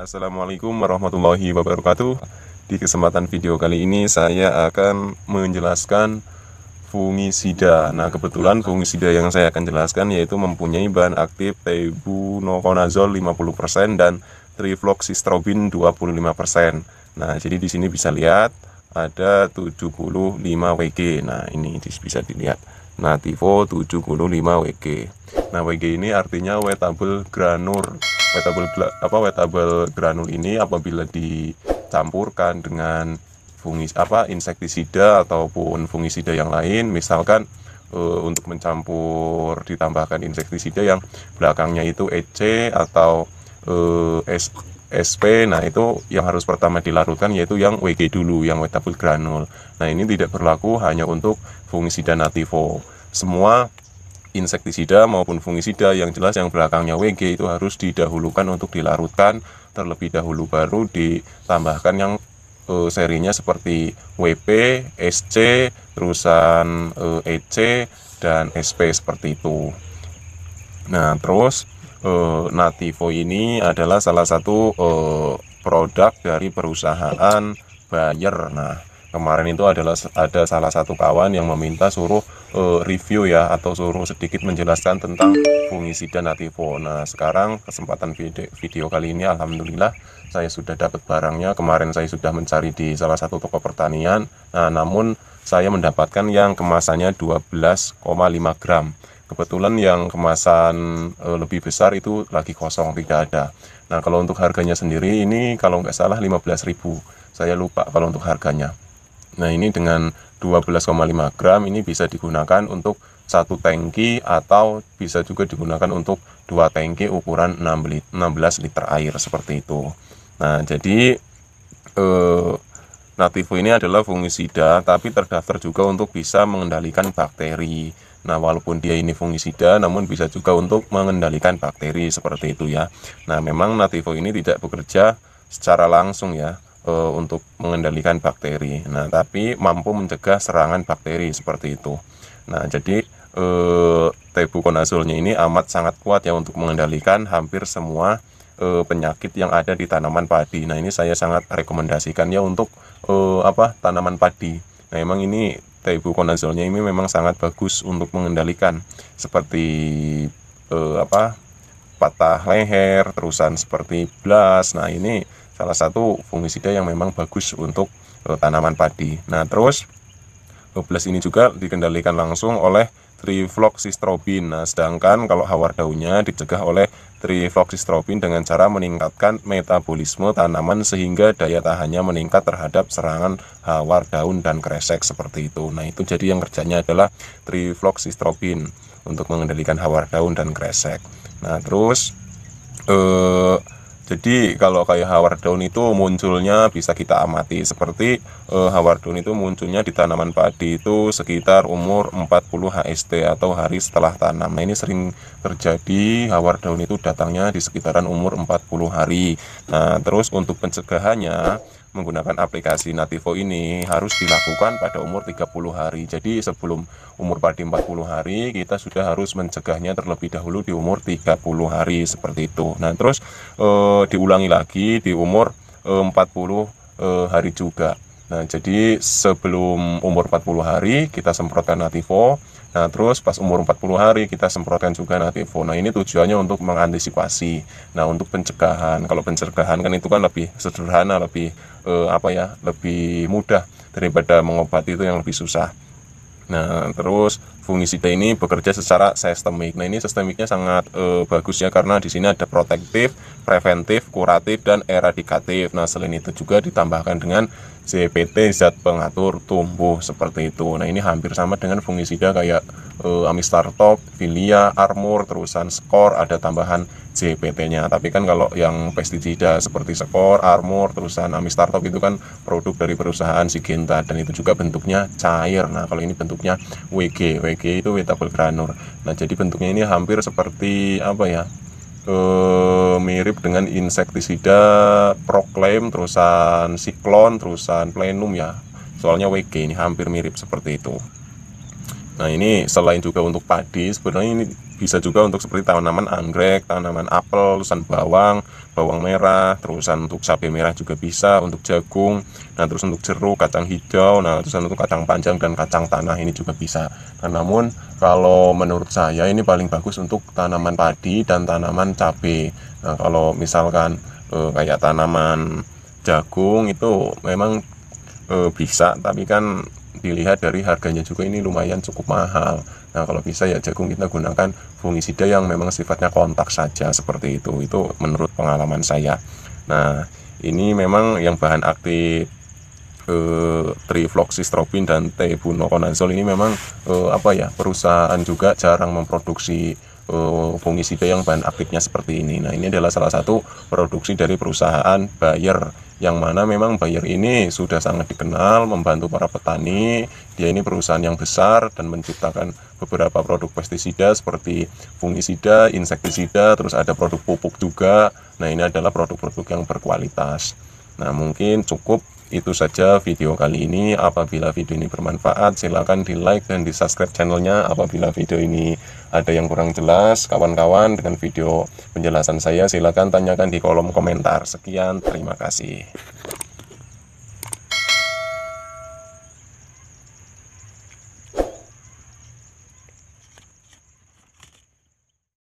Assalamualaikum warahmatullahi wabarakatuh Di kesempatan video kali ini saya akan menjelaskan fungisida Nah kebetulan fungisida yang saya akan jelaskan yaitu mempunyai bahan aktif tebunokonazol 50% dan trifloxistrobin 25% Nah jadi di sini bisa lihat ada 75 WG Nah ini bisa dilihat Nativo 75 WG Nah WG nah, ini artinya wettable granur Wetable apa wetable granul ini apabila dicampurkan dengan fungis apa insektisida ataupun fungisida yang lain misalkan e, untuk mencampur ditambahkan insektisida yang belakangnya itu EC atau e, S, SP nah itu yang harus pertama dilarutkan yaitu yang WG dulu yang wetable granul nah ini tidak berlaku hanya untuk fungisida nativo semua insektisida maupun fungisida yang jelas yang belakangnya WG itu harus didahulukan untuk dilarutkan terlebih dahulu baru ditambahkan yang e, serinya seperti WP, SC, terusan eh, e, EC dan SP seperti itu. Nah, terus e, Nativo ini adalah salah satu e, produk dari perusahaan Bayer. Nah, kemarin itu adalah ada salah satu kawan yang meminta suruh uh, review ya atau suruh sedikit menjelaskan tentang fungisida nativo. Nah, sekarang kesempatan video, video kali ini alhamdulillah saya sudah dapat barangnya. Kemarin saya sudah mencari di salah satu toko pertanian. Nah, namun saya mendapatkan yang kemasannya 12,5 gram. Kebetulan yang kemasan uh, lebih besar itu lagi kosong, tidak ada. Nah, kalau untuk harganya sendiri ini kalau nggak salah 15.000. Saya lupa kalau untuk harganya. Nah ini dengan 12,5 gram ini bisa digunakan untuk satu tangki atau bisa juga digunakan untuk dua tangki ukuran 16 liter air seperti itu. Nah jadi eh, Nativo ini adalah fungisida tapi terdaftar juga untuk bisa mengendalikan bakteri. Nah, walaupun dia ini fungisida, namun bisa juga untuk mengendalikan bakteri seperti itu ya. Nah, memang nativo ini tidak bekerja secara langsung ya, e, untuk mengendalikan bakteri. Nah, tapi mampu mencegah serangan bakteri seperti itu. Nah, jadi e, eh, tebukonazolnya ini amat sangat kuat ya untuk mengendalikan hampir semua e, penyakit yang ada di tanaman padi. Nah, ini saya sangat rekomendasikan ya untuk e, apa? tanaman padi. Nah, emang ini tebukonazolnya ini memang sangat bagus untuk mengendalikan seperti e, apa? patah leher, terusan seperti blas. Nah, ini salah satu fungisida yang memang bagus untuk uh, tanaman padi. Nah, terus Robles ini juga dikendalikan langsung oleh trifloxystrobin. Nah, sedangkan kalau hawar daunnya dicegah oleh trifloxystrobin dengan cara meningkatkan metabolisme tanaman sehingga daya tahannya meningkat terhadap serangan hawar daun dan kresek seperti itu. Nah, itu jadi yang kerjanya adalah trifloxystrobin untuk mengendalikan hawar daun dan kresek. Nah, terus eh jadi kalau kayak Howard Daun itu munculnya bisa kita amati seperti uh, Howard Daun itu munculnya di tanaman padi itu sekitar umur 40 HST atau hari setelah tanam. Nah, ini sering terjadi Howard Daun itu datangnya di sekitaran umur 40 hari. Nah, terus untuk pencegahannya menggunakan aplikasi Nativo ini harus dilakukan pada umur 30 hari. Jadi sebelum umur padi 40 hari, kita sudah harus mencegahnya terlebih dahulu di umur 30 hari seperti itu. Nah, terus e, diulangi lagi di umur e, 40 e, hari juga. Nah, jadi sebelum umur 40 hari kita semprotkan Nativo Nah, terus pas umur 40 hari kita semprotkan juga nativo. Nah, ini tujuannya untuk mengantisipasi. Nah, untuk pencegahan. Kalau pencegahan kan itu kan lebih sederhana, lebih eh, apa ya? lebih mudah daripada mengobati itu yang lebih susah. Nah, terus fungisida ini bekerja secara sistemik. Nah, ini sistemiknya sangat e, bagus ya karena di sini ada protektif, preventif, kuratif dan eradikatif. Nah, selain itu juga ditambahkan dengan CPT zat pengatur tumbuh seperti itu. Nah, ini hampir sama dengan fungisida kayak e, eh, Top, Filia, Armor, terusan Skor ada tambahan CPT-nya. Tapi kan kalau yang pestisida seperti Skor, Armor, terusan Amistartop itu kan produk dari perusahaan Sigenta dan itu juga bentuknya cair. Nah, kalau ini bentuknya WG. WG BG itu wetabel granur nah jadi bentuknya ini hampir seperti apa ya eh, mirip dengan insektisida Proclaim, terusan siklon terusan plenum ya soalnya WG ini hampir mirip seperti itu Nah ini selain juga untuk padi, sebenarnya ini bisa juga untuk seperti tanaman anggrek, tanaman apel, terusan bawang, bawang merah, terusan untuk cabai merah juga bisa, untuk jagung, nah terus untuk jeruk, kacang hijau, nah terusan untuk kacang panjang dan kacang tanah ini juga bisa. Nah, namun kalau menurut saya ini paling bagus untuk tanaman padi dan tanaman cabai. Nah kalau misalkan eh, kayak tanaman jagung itu memang eh, bisa, tapi kan dilihat dari harganya juga ini lumayan cukup mahal nah kalau bisa ya jagung kita gunakan fungisida yang memang sifatnya kontak saja seperti itu itu menurut pengalaman saya nah ini memang yang bahan aktif eh, trifloxystrobin trifloxistropin dan tebunokonazol ini memang eh, apa ya perusahaan juga jarang memproduksi Eh, fungisida yang bahan aktifnya seperti ini. Nah, ini adalah salah satu produksi dari perusahaan Bayer yang mana memang Bayer ini sudah sangat dikenal membantu para petani. Dia ini perusahaan yang besar dan menciptakan beberapa produk pestisida seperti fungisida, insektisida, terus ada produk pupuk juga. Nah, ini adalah produk-produk yang berkualitas. Nah, mungkin cukup itu saja video kali ini. Apabila video ini bermanfaat, silakan di like dan di subscribe channelnya. Apabila video ini ada yang kurang jelas, kawan-kawan dengan video penjelasan saya silakan tanyakan di kolom komentar. Sekian, terima kasih.